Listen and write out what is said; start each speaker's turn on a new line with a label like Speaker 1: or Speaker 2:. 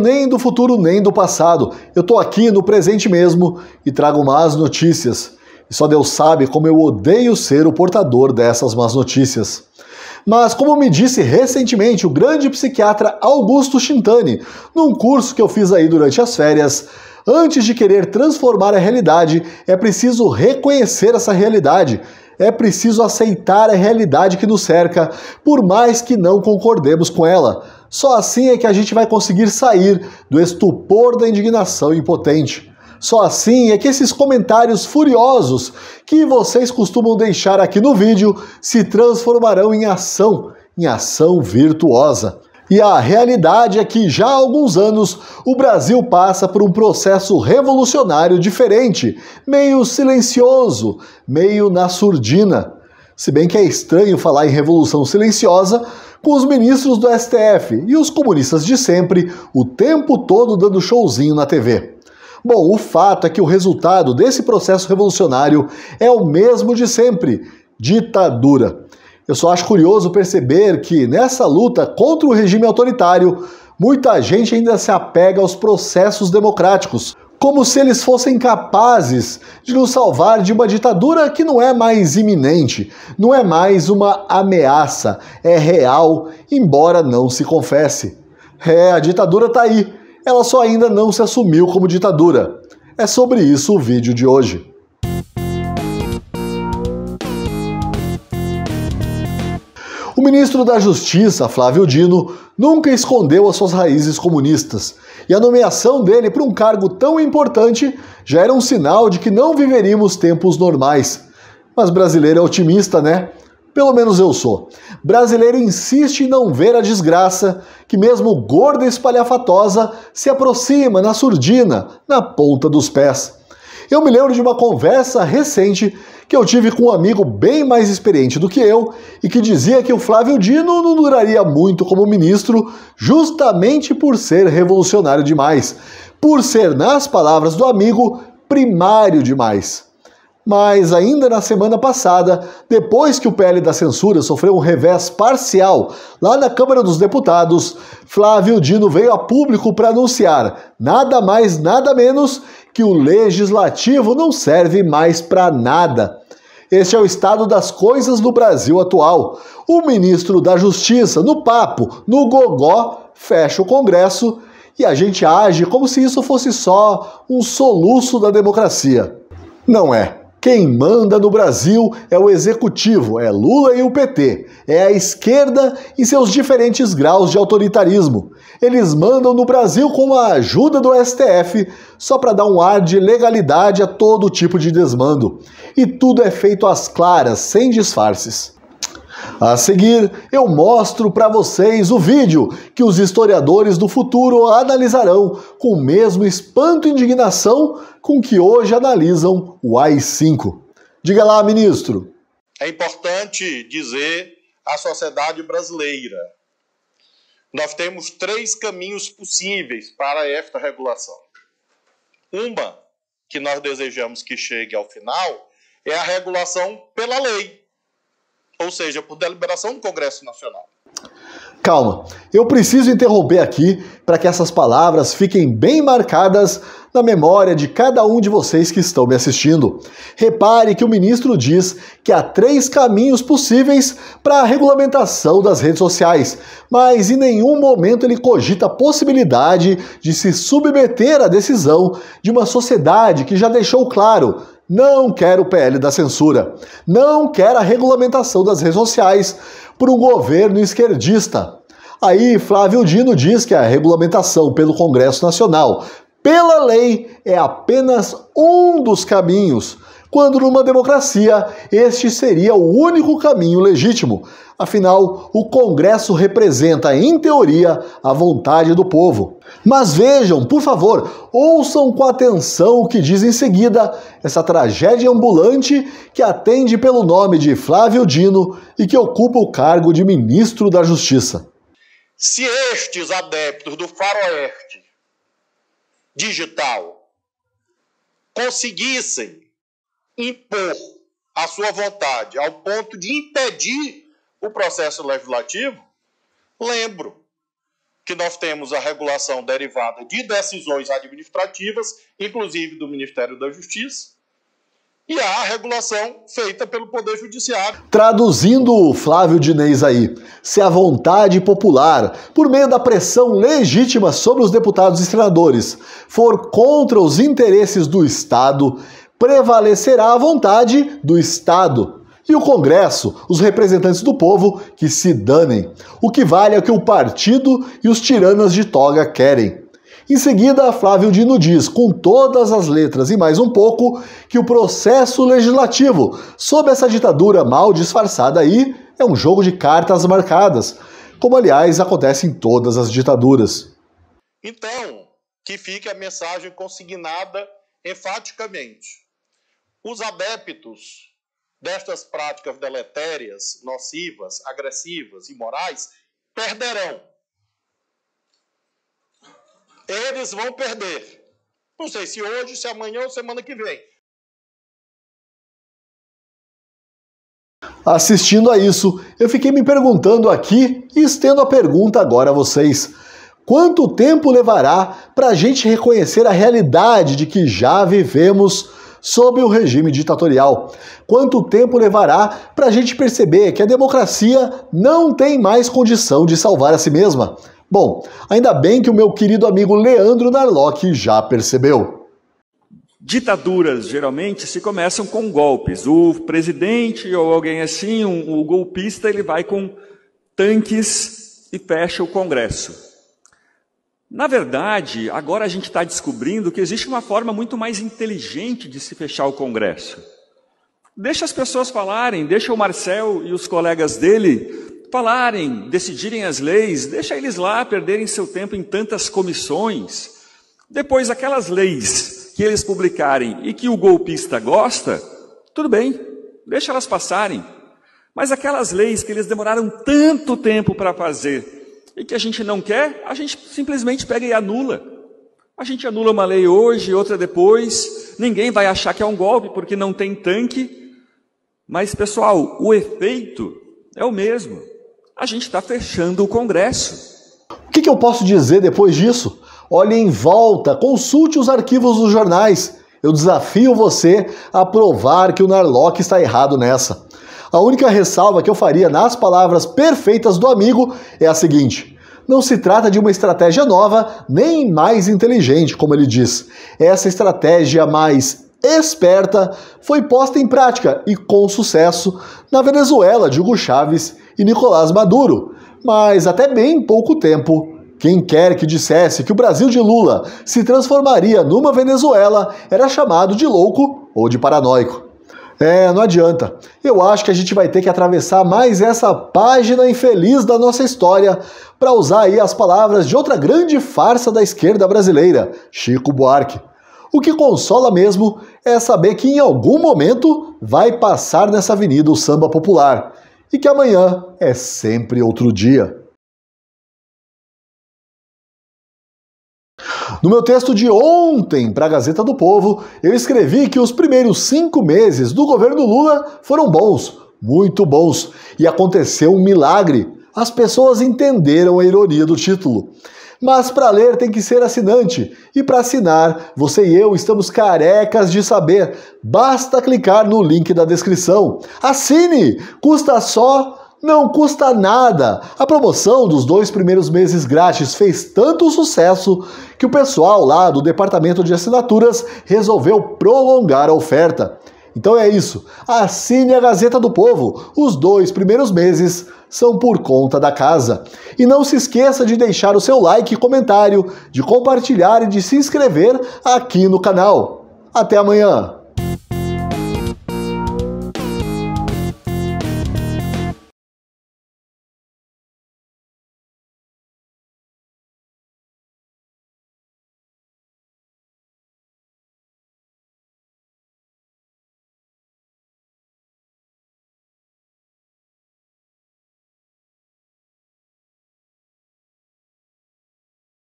Speaker 1: nem do futuro nem do passado. Eu estou aqui no presente mesmo e trago más notícias. E só Deus sabe como eu odeio ser o portador dessas más notícias. Mas, como me disse recentemente o grande psiquiatra Augusto Chintani, num curso que eu fiz aí durante as férias, antes de querer transformar a realidade, é preciso reconhecer essa realidade. É preciso aceitar a realidade que nos cerca, por mais que não concordemos com ela. Só assim é que a gente vai conseguir sair do estupor da indignação impotente. Só assim é que esses comentários furiosos que vocês costumam deixar aqui no vídeo se transformarão em ação, em ação virtuosa. E a realidade é que já há alguns anos o Brasil passa por um processo revolucionário diferente, meio silencioso, meio na surdina. Se bem que é estranho falar em revolução silenciosa, com os ministros do STF e os comunistas de sempre o tempo todo dando showzinho na TV. Bom, o fato é que o resultado desse processo revolucionário é o mesmo de sempre: ditadura. Eu só acho curioso perceber que nessa luta contra o regime autoritário, muita gente ainda se apega aos processos democráticos como se eles fossem capazes de nos salvar de uma ditadura que não é mais iminente, não é mais uma ameaça, é real, embora não se confesse. É, a ditadura tá aí, ela só ainda não se assumiu como ditadura. É sobre isso o vídeo de hoje. O ministro da Justiça, Flávio Dino, nunca escondeu as suas raízes comunistas e a nomeação dele para um cargo tão importante já era um sinal de que não viveríamos tempos normais. Mas brasileiro é otimista, né? Pelo menos eu sou. Brasileiro insiste em não ver a desgraça, que mesmo gorda e espalhafatosa se aproxima na surdina, na ponta dos pés. Eu me lembro de uma conversa recente que eu tive com um amigo bem mais experiente do que eu e que dizia que o Flávio Dino não duraria muito como ministro justamente por ser revolucionário demais, por ser, nas palavras do amigo, primário demais. Mas ainda na semana passada, depois que o PL da censura sofreu um revés parcial lá na Câmara dos Deputados, Flávio Dino veio a público para anunciar, nada mais, nada menos, que o legislativo não serve mais para nada. Este é o estado das coisas no Brasil atual. O ministro da Justiça, no papo, no gogó, fecha o Congresso e a gente age como se isso fosse só um soluço da democracia. Não é. Quem manda no Brasil é o executivo, é Lula e o PT, é a esquerda e seus diferentes graus de autoritarismo. Eles mandam no Brasil com a ajuda do STF, só para dar um ar de legalidade a todo tipo de desmando. E tudo é feito às claras, sem disfarces. A seguir, eu mostro para vocês o vídeo que os historiadores do futuro analisarão com o mesmo espanto e indignação com que hoje analisam o AI-5. Diga lá, ministro. É importante dizer
Speaker 2: à sociedade brasileira: nós temos três caminhos possíveis para esta regulação. Uma, que nós desejamos que chegue ao final, é a regulação pela lei ou seja, por deliberação do Congresso Nacional.
Speaker 1: Calma, eu preciso interromper aqui para que essas palavras fiquem bem marcadas na memória de cada um de vocês que estão me assistindo. Repare que o ministro diz que há três caminhos possíveis para a regulamentação das redes sociais, mas em nenhum momento ele cogita a possibilidade de se submeter à decisão de uma sociedade que já deixou claro não quer o PL da censura. Não quer a regulamentação das redes sociais por um governo esquerdista. Aí, Flávio Dino diz que a regulamentação pelo Congresso Nacional, pela lei, é apenas um dos caminhos quando numa democracia este seria o único caminho legítimo. Afinal, o Congresso representa, em teoria, a vontade do povo. Mas vejam, por favor, ouçam com atenção o que diz em seguida essa tragédia ambulante que atende pelo nome de Flávio Dino e que ocupa o cargo de ministro da Justiça.
Speaker 2: Se estes adeptos do faroeste digital conseguissem impor a sua vontade ao ponto de impedir o processo legislativo, lembro que nós temos a regulação derivada de decisões administrativas, inclusive do Ministério da Justiça, e a regulação
Speaker 1: feita pelo Poder Judiciário. Traduzindo Flávio Diniz aí, se a vontade popular, por meio da pressão legítima sobre os deputados e senadores, for contra os interesses do Estado, prevalecerá a vontade do Estado. E o Congresso, os representantes do povo, que se danem. O que vale é o que o partido e os tiranas de toga querem. Em seguida, Flávio Dino diz, com todas as letras e mais um pouco, que o processo legislativo, sob essa ditadura mal disfarçada aí, é um jogo de cartas marcadas, como aliás acontece em todas as ditaduras. Então, que fique a mensagem
Speaker 2: consignada enfaticamente. Os adeptos destas práticas deletérias, nocivas, agressivas, imorais, perderão. Eles vão perder. Não sei se hoje, se amanhã ou semana que vem.
Speaker 1: Assistindo a isso, eu fiquei me perguntando aqui e estendo a pergunta agora a vocês. Quanto tempo levará para a gente reconhecer a realidade de que já vivemos? sob o regime ditatorial. Quanto tempo levará para a gente perceber que a democracia não tem mais condição de salvar a si mesma? Bom, ainda bem que o meu querido amigo Leandro Narlock já percebeu.
Speaker 3: Ditaduras geralmente se começam com golpes. O presidente ou alguém assim, um, o golpista, ele vai com tanques e fecha o Congresso. Na verdade, agora a gente está descobrindo que existe uma forma muito mais inteligente de se fechar o Congresso. Deixa as pessoas falarem, deixa o Marcel e os colegas dele falarem, decidirem as leis, deixa eles lá perderem seu tempo em tantas comissões. Depois, aquelas leis que eles publicarem e que o golpista gosta, tudo bem, deixa elas passarem. Mas aquelas leis que eles demoraram tanto tempo para fazer, e que a gente não quer, a gente simplesmente pega e anula. A gente anula uma lei hoje, outra depois, ninguém vai achar que é um golpe porque não tem tanque. Mas, pessoal, o efeito é o mesmo. A gente está fechando o Congresso.
Speaker 1: O que, que eu posso dizer depois disso? Olhe em volta, consulte os arquivos dos jornais. Eu desafio você a provar que o Narlock está errado nessa. A única ressalva que eu faria nas palavras perfeitas do amigo é a seguinte: não se trata de uma estratégia nova nem mais inteligente, como ele diz. Essa estratégia mais esperta foi posta em prática e com sucesso na Venezuela de Hugo Chávez e Nicolás Maduro, mas até bem pouco tempo quem quer que dissesse que o Brasil de Lula se transformaria numa Venezuela era chamado de louco ou de paranoico. É, não adianta. Eu acho que a gente vai ter que atravessar mais essa página infeliz da nossa história para usar aí as palavras de outra grande farsa da esquerda brasileira, Chico Buarque. O que consola mesmo é saber que em algum momento vai passar nessa avenida o samba popular e que amanhã é sempre outro dia. No meu texto de ontem para a Gazeta do Povo, eu escrevi que os primeiros cinco meses do governo Lula foram bons, muito bons, e aconteceu um milagre. As pessoas entenderam a ironia do título. Mas para ler tem que ser assinante. E para assinar, você e eu estamos carecas de saber. Basta clicar no link da descrição. Assine! Custa só não custa nada! A promoção dos dois primeiros meses grátis fez tanto sucesso que o pessoal lá do departamento de assinaturas resolveu prolongar a oferta. Então é isso. Assine a Gazeta do Povo. Os dois primeiros meses são por conta da casa. E não se esqueça de deixar o seu like e comentário, de compartilhar e de se inscrever aqui no canal. Até amanhã!